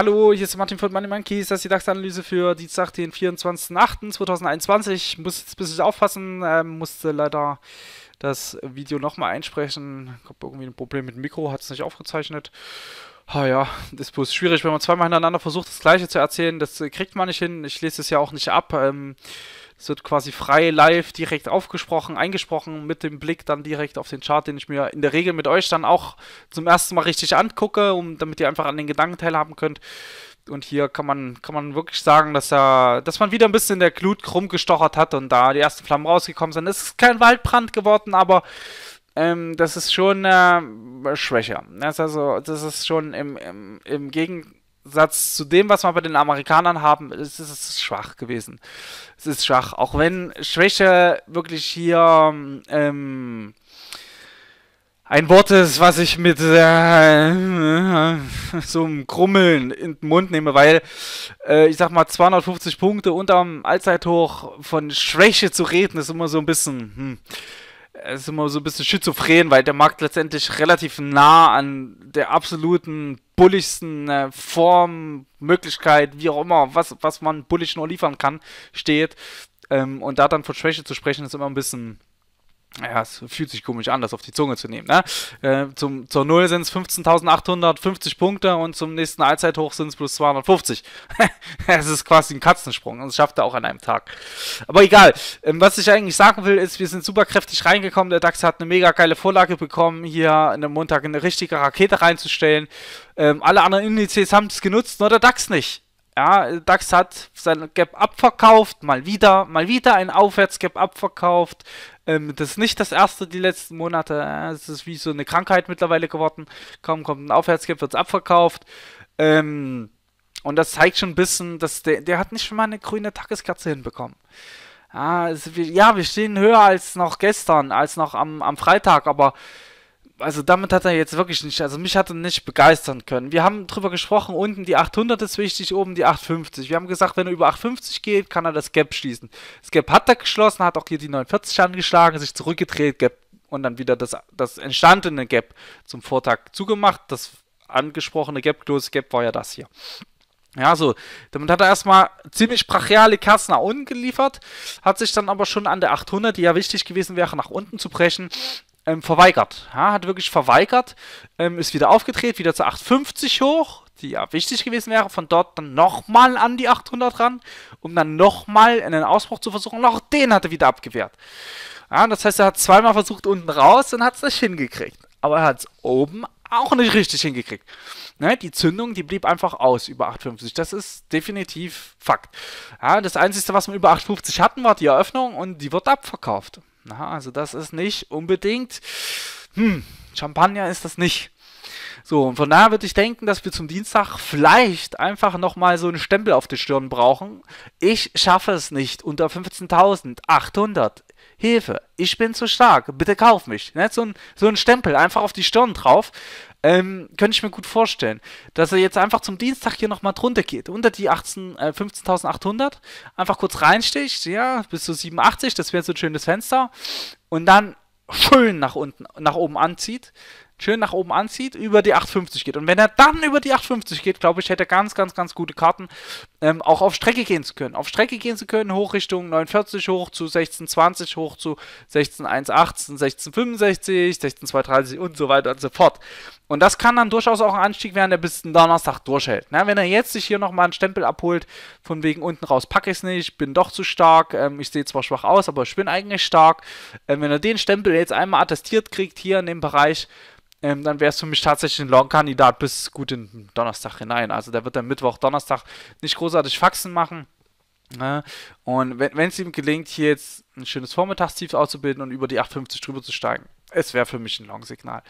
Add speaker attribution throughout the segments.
Speaker 1: Hallo, hier ist Martin von Money Monkeys. Das ist die DAX-Analyse für Dienstag, den 24.08.2021. Muss jetzt ein bisschen aufpassen, ähm, musste leider das Video nochmal einsprechen. Ich habe irgendwie ein Problem mit dem Mikro, hat es nicht aufgezeichnet. Ah ja, das ist bloß schwierig, wenn man zweimal hintereinander versucht, das Gleiche zu erzählen. Das äh, kriegt man nicht hin. Ich lese es ja auch nicht ab. Ähm, es wird quasi frei live direkt aufgesprochen, eingesprochen, mit dem Blick dann direkt auf den Chart, den ich mir in der Regel mit euch dann auch zum ersten Mal richtig angucke, um, damit ihr einfach an den Gedanken teilhaben könnt. Und hier kann man, kann man wirklich sagen, dass er, dass man wieder ein bisschen in der Glut krumm gestochert hat und da die ersten Flammen rausgekommen sind. Es ist kein Waldbrand geworden, aber ähm, das ist schon äh, schwächer. Das, also, das ist schon im, im, im Gegen Gegensatz zu dem, was wir bei den Amerikanern haben, ist es schwach gewesen. Es ist schwach. Auch wenn Schwäche wirklich hier ähm, ein Wort ist, was ich mit äh, so einem Krummeln in den Mund nehme, weil äh, ich sag mal 250 Punkte unterm Allzeithoch von Schwäche zu reden, ist immer so ein bisschen. Hm ist immer so ein bisschen schizophren, weil der Markt letztendlich relativ nah an der absoluten bulligsten äh, Form, Möglichkeit, wie auch immer, was, was man bullig nur liefern kann, steht. Ähm, und da dann von Schwäche zu sprechen, ist immer ein bisschen ja, es fühlt sich komisch an, das auf die Zunge zu nehmen. Ne? Äh, zum, zur Null sind es 15.850 Punkte und zum nächsten Allzeithoch sind es plus 250. Es ist quasi ein Katzensprung und das schafft er auch an einem Tag. Aber egal, ähm, was ich eigentlich sagen will, ist, wir sind super kräftig reingekommen. Der DAX hat eine mega geile Vorlage bekommen, hier am Montag eine richtige Rakete reinzustellen. Ähm, alle anderen Indizes haben es genutzt, nur der DAX nicht. Ja, DAX hat sein Gap abverkauft, mal wieder, mal wieder ein Aufwärtsgap abverkauft. Ähm, das ist nicht das erste die letzten Monate. Äh, es äh, ist wie so eine Krankheit mittlerweile geworden. Kaum kommt ein Aufwärtskipp, wird es abverkauft. Ähm, und das zeigt schon ein bisschen, dass der, der hat nicht mal eine grüne Tageskerze hinbekommen. Ja, ah, also ja, wir stehen höher als noch gestern, als noch am, am Freitag, aber also damit hat er jetzt wirklich nicht, also mich hat er nicht begeistern können. Wir haben drüber gesprochen, unten die 800 ist wichtig, oben die 850. Wir haben gesagt, wenn er über 850 geht, kann er das Gap schließen. Das Gap hat er geschlossen, hat auch hier die 49 angeschlagen, sich zurückgedreht, Gap und dann wieder das, das entstandene Gap zum Vortag zugemacht. Das angesprochene Gap, Close Gap war ja das hier. Ja, so, damit hat er erstmal ziemlich brachiale Kerzen nach unten geliefert, hat sich dann aber schon an der 800, die ja wichtig gewesen wäre, nach unten zu brechen, ähm, verweigert. Ja, hat wirklich verweigert, ähm, ist wieder aufgedreht, wieder zu 850 hoch, die ja wichtig gewesen wäre. Von dort dann nochmal an die 800 ran, um dann nochmal einen Ausbruch zu versuchen. Und auch den hat er wieder abgewehrt. Ja, das heißt, er hat zweimal versucht unten raus und hat es nicht hingekriegt. Aber er hat es oben auch nicht richtig hingekriegt. Ne, die Zündung, die blieb einfach aus über 850. Das ist definitiv Fakt. Ja, das Einzige, was wir über 850 hatten, war die Eröffnung und die wird abverkauft. Na, also das ist nicht unbedingt. Hm, Champagner ist das nicht. So, und von daher würde ich denken, dass wir zum Dienstag vielleicht einfach nochmal so einen Stempel auf die Stirn brauchen. Ich schaffe es nicht unter 15.800. Hilfe, ich bin zu stark, bitte kauf mich. Ne? So, ein, so ein Stempel einfach auf die Stirn drauf. Ähm, könnte ich mir gut vorstellen, dass er jetzt einfach zum Dienstag hier nochmal drunter geht, unter die äh, 15.800, einfach kurz reinsticht, ja, bis zu 87, das wäre so ein schönes Fenster, und dann schön nach unten, nach oben anzieht, schön nach oben anzieht, über die 850 geht. Und wenn er dann über die 850 geht, glaube ich, hätte er ganz, ganz, ganz gute Karten, ähm, auch auf Strecke gehen zu können. Auf Strecke gehen zu können, hoch Richtung 49 hoch zu 1620 hoch zu 16118, 1665, 16230 und so weiter und so fort. Und das kann dann durchaus auch ein Anstieg werden, der bis den Donnerstag durchhält. Na, wenn er jetzt sich hier nochmal einen Stempel abholt, von wegen unten raus packe ich es nicht, bin doch zu stark, ähm, ich sehe zwar schwach aus, aber ich bin eigentlich stark. Ähm, wenn er den Stempel jetzt einmal attestiert kriegt hier in dem Bereich, ähm, dann wäre es für mich tatsächlich ein Long-Kandidat bis gut in Donnerstag hinein. Also der wird dann Mittwoch, Donnerstag nicht großartig Faxen machen. Ne? Und wenn es ihm gelingt, hier jetzt ein schönes Vormittagstief auszubilden und über die 8,50 drüber zu steigen, es wäre für mich ein Long-Signal.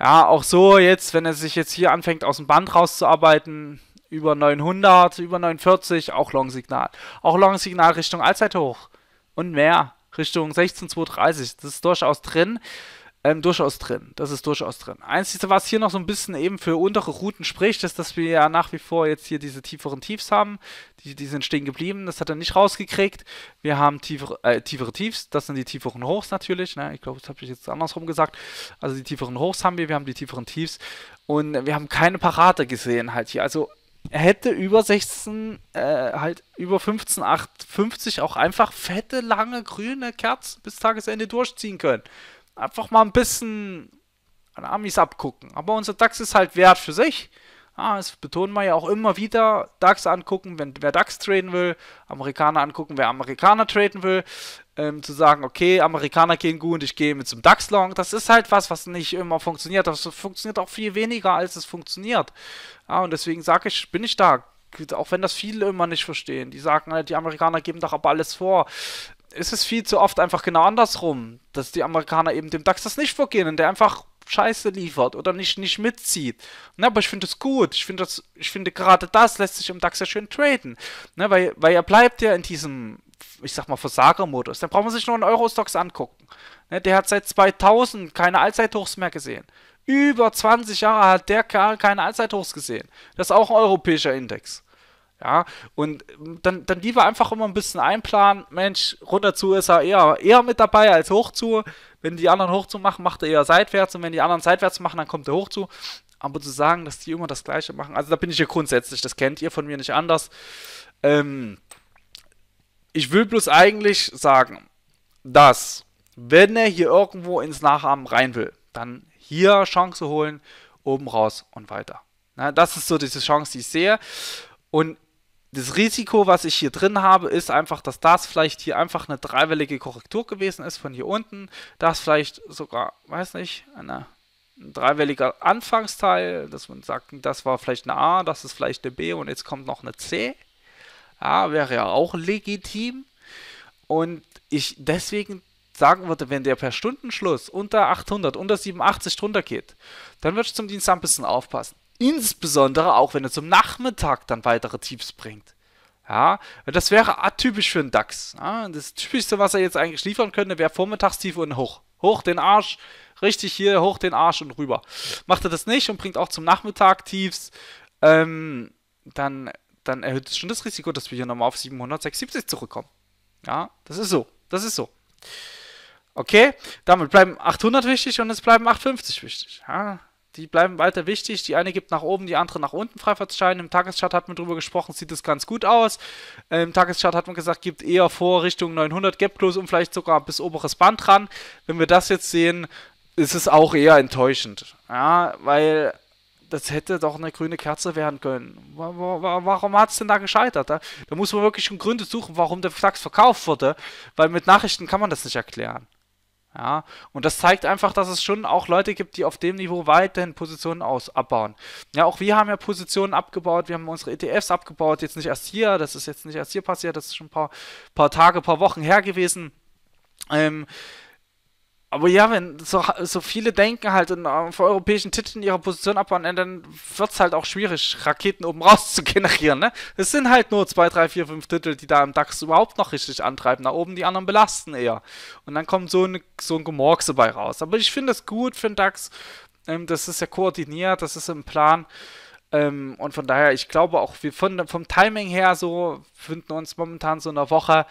Speaker 1: Ja, auch so jetzt, wenn er sich jetzt hier anfängt, aus dem Band rauszuarbeiten, über 900, über 49, auch Long-Signal. Auch Long-Signal Richtung Allzeithoch und mehr, Richtung 16,230. Das ist durchaus drin. Ähm, durchaus drin. Das ist durchaus drin. Einzige, was hier noch so ein bisschen eben für untere Routen spricht, ist, dass wir ja nach wie vor jetzt hier diese tieferen Tiefs haben. Die, die sind stehen geblieben, das hat er nicht rausgekriegt. Wir haben tiefere, äh, tiefere Tiefs, das sind die tieferen Hochs natürlich. Ne? Ich glaube, das habe ich jetzt andersrum gesagt. Also die tieferen Hochs haben wir, wir haben die tieferen Tiefs. Und wir haben keine Parade gesehen halt hier. Also er hätte über 16, äh, halt über 15, 8, 50 auch einfach fette, lange, grüne Kerzen bis Tagesende durchziehen können einfach mal ein bisschen an Amis abgucken. Aber unser DAX ist halt wert für sich. Ah, das betonen wir ja auch immer wieder. DAX angucken, wenn, wer DAX traden will. Amerikaner angucken, wer Amerikaner traden will. Ähm, zu sagen, okay, Amerikaner gehen gut, ich gehe mit zum DAX Long. Das ist halt was, was nicht immer funktioniert. Das funktioniert auch viel weniger, als es funktioniert. Ah, und deswegen sage ich, bin ich da auch wenn das viele immer nicht verstehen. Die sagen, halt, die Amerikaner geben doch aber alles vor es ist viel zu oft einfach genau andersrum, dass die Amerikaner eben dem DAX das nicht vorgehen und der einfach Scheiße liefert oder nicht, nicht mitzieht. Ne, aber ich finde es gut. Ich finde das, gerade das lässt sich im DAX ja schön traden. Ne, weil, weil er bleibt ja in diesem, ich sag mal, Versagermodus. Dann braucht man sich nur einen Eurostox angucken. Ne, der hat seit 2000 keine Allzeithochs mehr gesehen. Über 20 Jahre hat der Kerl keine Allzeithochs gesehen. Das ist auch ein europäischer Index. Ja, und ähm, dann, dann lieber einfach immer ein bisschen einplanen. Mensch, runter zu ist er eher, eher mit dabei als hoch zu. Wenn die anderen hoch zu machen, macht er eher seitwärts. Und wenn die anderen seitwärts machen, dann kommt er hoch zu. Aber zu sagen, dass die immer das Gleiche machen, also da bin ich ja grundsätzlich, das kennt ihr von mir nicht anders. Ähm, ich will bloß eigentlich sagen, dass, wenn er hier irgendwo ins Nachahmen rein will, dann hier Chance holen, oben raus und weiter. Na, das ist so diese Chance, die ich sehe. Und das Risiko, was ich hier drin habe, ist einfach, dass das vielleicht hier einfach eine dreiwellige Korrektur gewesen ist von hier unten. Das vielleicht sogar, weiß nicht, eine, ein dreiwelliger Anfangsteil, dass man sagt, das war vielleicht eine A, das ist vielleicht eine B und jetzt kommt noch eine C. Ja, wäre ja auch legitim. Und ich deswegen sagen würde, wenn der per Stundenschluss unter 800, unter 87 drunter geht, dann würde ich zum Dienstag ein bisschen aufpassen. Insbesondere auch, wenn er zum Nachmittag dann weitere Tiefs bringt. Ja, das wäre atypisch für einen DAX. Ja, das Typischste, was er jetzt eigentlich liefern könnte, wäre Vormittagstief und hoch. Hoch den Arsch, richtig hier, hoch den Arsch und rüber. Macht er das nicht und bringt auch zum Nachmittag Tiefs, ähm, dann, dann erhöht es schon das Risiko, dass wir hier nochmal auf 776 zurückkommen. Ja, das ist so. Das ist so. Okay, damit bleiben 800 wichtig und es bleiben 850 wichtig. Ja, die bleiben weiter wichtig. Die eine gibt nach oben, die andere nach unten Freifahrtsscheine. Im Tageschart hat man darüber gesprochen, sieht es ganz gut aus. Im Tageschart hat man gesagt, gibt eher vor Richtung 900 Gap Close und vielleicht sogar bis oberes Band ran. Wenn wir das jetzt sehen, ist es auch eher enttäuschend. Ja, weil das hätte doch eine grüne Kerze werden können. Warum hat es denn da gescheitert? Da muss man wirklich schon Gründe suchen, warum der Flachs verkauft wurde, weil mit Nachrichten kann man das nicht erklären. Ja, und das zeigt einfach, dass es schon auch Leute gibt, die auf dem Niveau weiterhin Positionen aus abbauen. Ja, auch wir haben ja Positionen abgebaut, wir haben unsere ETFs abgebaut, jetzt nicht erst hier, das ist jetzt nicht erst hier passiert, das ist schon ein paar, paar Tage, paar Wochen her gewesen. Ähm, aber ja, wenn so, so viele denken halt in, auf äh, europäischen Titeln ihre Position ab abbauen, äh, dann wird es halt auch schwierig, Raketen oben raus zu generieren. Ne? Es sind halt nur 2, 3, 4, 5 Titel, die da im DAX überhaupt noch richtig antreiben. Da oben die anderen belasten eher. Und dann kommt so, eine, so ein Gemorkse bei raus. Aber ich finde das gut für den DAX. Ähm, das ist ja koordiniert, das ist im Plan. Ähm, und von daher, ich glaube auch, wir von, vom Timing her so finden uns momentan so in der Woche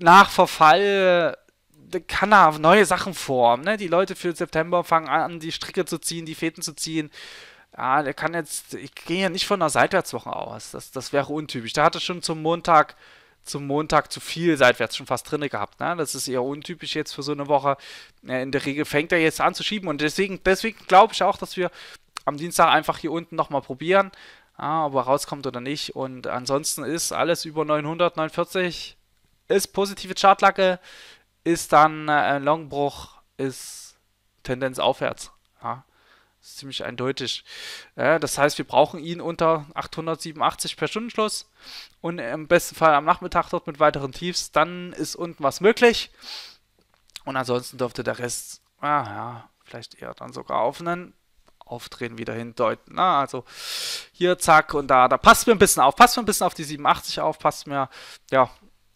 Speaker 1: nach Verfall kann er neue Sachen formen. Ne? Die Leute für September fangen an, die Stricke zu ziehen, die Fäden zu ziehen. Ja, der kann jetzt, ich gehe ja nicht von einer Seitwärtswoche aus. Das, das wäre untypisch. Da hatte schon zum Montag, zum Montag zu viel seitwärts schon fast drinne gehabt. Ne? Das ist eher untypisch jetzt für so eine Woche. In der Regel fängt er jetzt an zu schieben und deswegen, deswegen glaube ich auch, dass wir am Dienstag einfach hier unten nochmal probieren, ja, ob er rauskommt oder nicht. Und ansonsten ist alles über 949. ist positive Chartlacke ist dann äh, Longbruch ist Tendenz aufwärts. Ja, ist ziemlich eindeutig. Ja, das heißt, wir brauchen ihn unter 887 per Stundenschluss und im besten Fall am Nachmittag dort mit weiteren Tiefs. Dann ist unten was möglich. Und ansonsten dürfte der Rest, ah ja, vielleicht eher dann sogar auf einen Aufdrehen wieder hindeuten. Na, ne? also hier, zack, und da, da passt mir ein bisschen auf, passt mir ein bisschen auf die 87 auf, passt mir, ja,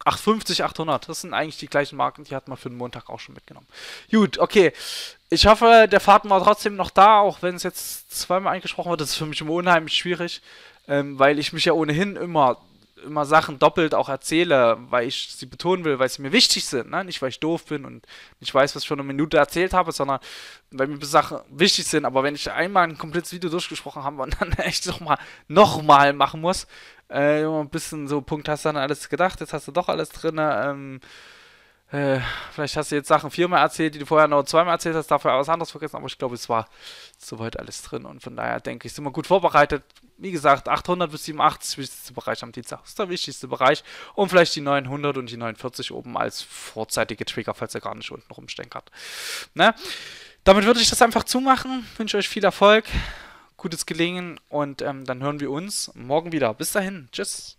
Speaker 1: 850, 800, das sind eigentlich die gleichen Marken, die hat man für den Montag auch schon mitgenommen. Gut, okay. Ich hoffe, der Faden war trotzdem noch da, auch wenn es jetzt zweimal eingesprochen wird. Das ist für mich immer unheimlich schwierig, ähm, weil ich mich ja ohnehin immer, immer Sachen doppelt auch erzähle, weil ich sie betonen will, weil sie mir wichtig sind. Ne? Nicht, weil ich doof bin und nicht weiß, was ich schon eine Minute erzählt habe, sondern weil mir Sachen wichtig sind. Aber wenn ich einmal ein komplettes Video durchgesprochen habe und dann echt nochmal noch mal machen muss, äh, ein bisschen so Punkt hast du dann alles gedacht, jetzt hast du doch alles drin. Ne? Ähm, äh, vielleicht hast du jetzt Sachen viermal erzählt, die du vorher noch zweimal erzählt hast, dafür was anderes vergessen, aber ich glaube, es war soweit alles drin und von daher denke ich, sind wir gut vorbereitet. Wie gesagt, 800 bis 87 wichtigste Bereich am Dienstag ist der wichtigste Bereich und vielleicht die 900 und die 49 oben als vorzeitige Trigger, falls er gar nicht unten rumstenkert. Ne? Damit würde ich das einfach zumachen. Wünsche euch viel Erfolg. Gutes Gelingen und ähm, dann hören wir uns morgen wieder. Bis dahin. Tschüss.